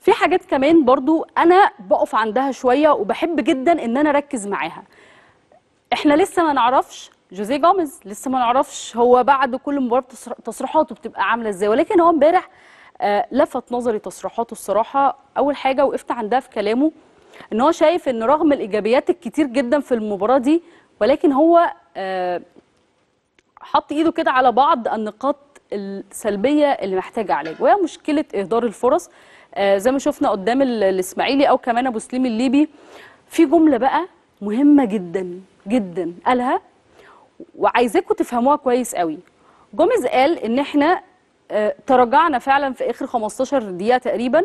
في حاجات كمان برضو انا بقف عندها شويه وبحب جدا ان انا اركز معاها احنا لسه ما نعرفش جوزيه جامز لسه ما نعرفش هو بعد كل مباراه تصريحاته بتبقى عامله ازاي ولكن هو امبارح آه، لفت نظري تصريحاته الصراحه اول حاجه وقفت عندها في كلامه ان هو شايف ان رغم الايجابيات الكتير جدا في المباراه دي ولكن هو آه، حط ايده كده على بعض النقاط السلبيه اللي محتاجه علاج وهي مشكله اهدار الفرص آه، زي ما شفنا قدام الاسماعيلي او كمان ابو سليم الليبي في جمله بقى مهمه جدا جدا قالها وعايزاكم تفهموها كويس قوي جوميز قال ان احنا آه، تراجعنا فعلا في اخر 15 دقيقه تقريبا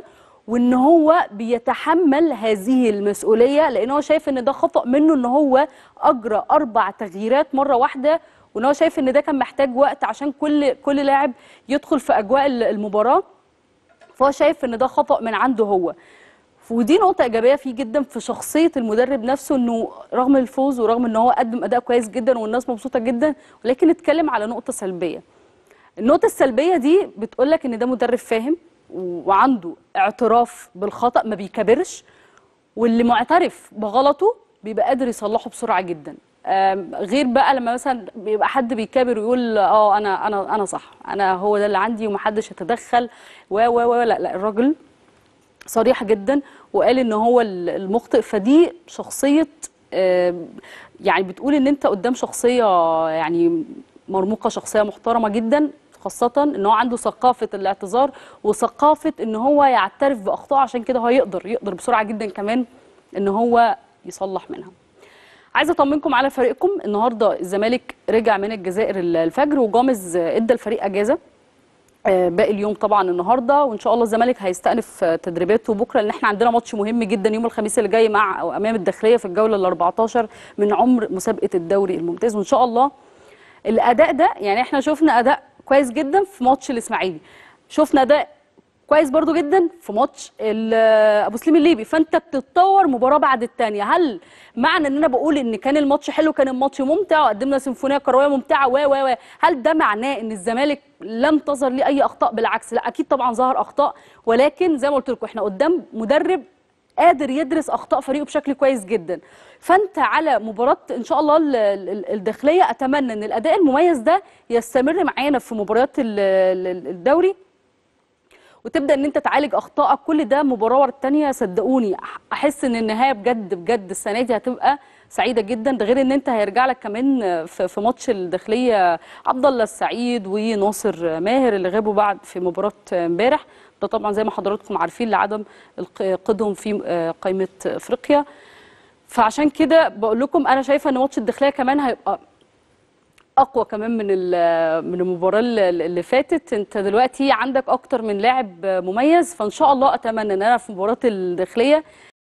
وان هو بيتحمل هذه المسؤوليه لان هو شايف ان ده خطا منه ان هو اجرى اربع تغييرات مره واحده وان هو شايف ان ده كان محتاج وقت عشان كل كل لاعب يدخل في اجواء المباراه فهو شايف ان ده خطا من عنده هو ودي نقطة إيجابية فيه جدا في شخصية المدرب نفسه إنه رغم الفوز ورغم إن هو قدم أداء كويس جدا والناس مبسوطة جدا ولكن اتكلم على نقطة سلبية. النقطة السلبية دي بتقول لك إن ده مدرب فاهم وعنده اعتراف بالخطأ ما بيكبرش واللي معترف بغلطه بيبقى قادر يصلحه بسرعة جدا غير بقى لما مثلا بيبقى حد بيكابر ويقول اه انا انا انا صح انا هو ده اللي عندي ومحدش يتدخل و و و لا لا الراجل صريح جدا وقال ان هو المخطئ فدي شخصيه يعني بتقول ان انت قدام شخصيه يعني مرموقه شخصيه محترمه جدا خاصة ان هو عنده ثقافة الاعتذار وثقافة ان هو يعترف باخطائه عشان كده هو يقدر يقدر بسرعة جدا كمان ان هو يصلح منها عايزه اطمنكم على فريقكم النهارده الزمالك رجع من الجزائر الفجر وجامز ادى الفريق اجازه آه، باقي اليوم طبعا النهارده وان شاء الله الزمالك هيستأنف تدريباته بكره لان احنا عندنا ماتش مهم جدا يوم الخميس اللي جاي مع او امام الداخليه في الجوله ال 14 من عمر مسابقه الدوري الممتاز وان شاء الله الاداء ده يعني احنا شفنا اداء كويس جدا في ماتش الاسماعيلي شفنا ده كويس برضو جدا في ماتش ابو سليم الليبي فانت بتتطور مباراه بعد الثانيه هل معنى ان انا بقول ان كان الماتش حلو كان الماتش ممتع وقدمنا سيمفونيه كرويه ممتعه و و و هل ده معناه ان الزمالك لم تظهر لي اي اخطاء بالعكس لا اكيد طبعا ظهر اخطاء ولكن زي ما قلت لكم احنا قدام مدرب قادر يدرس اخطاء فريقه بشكل كويس جدا فانت على مباراه ان شاء الله الداخليه اتمنى ان الاداء المميز ده يستمر معانا في مباريات الدوري وتبدا ان انت تعالج اخطائك كل ده مباراه ورا الثانيه صدقوني احس ان النهايه بجد بجد السنه دي هتبقى سعيده جدا ده غير ان انت هيرجع لك كمان في ماتش الداخليه عبد الله السعيد وناصر ماهر اللي غابوا بعد في مباراه امبارح ده طبعا زي ما حضراتكم عارفين لعدم قيدهم في آه، قائمه افريقيا فعشان كده بقول لكم انا شايفه ان ماتش الداخليه كمان هيبقى اقوى كمان من من المباراه اللي فاتت انت دلوقتي عندك اكتر من لاعب مميز فان شاء الله اتمنى ان انا في مباراه الداخليه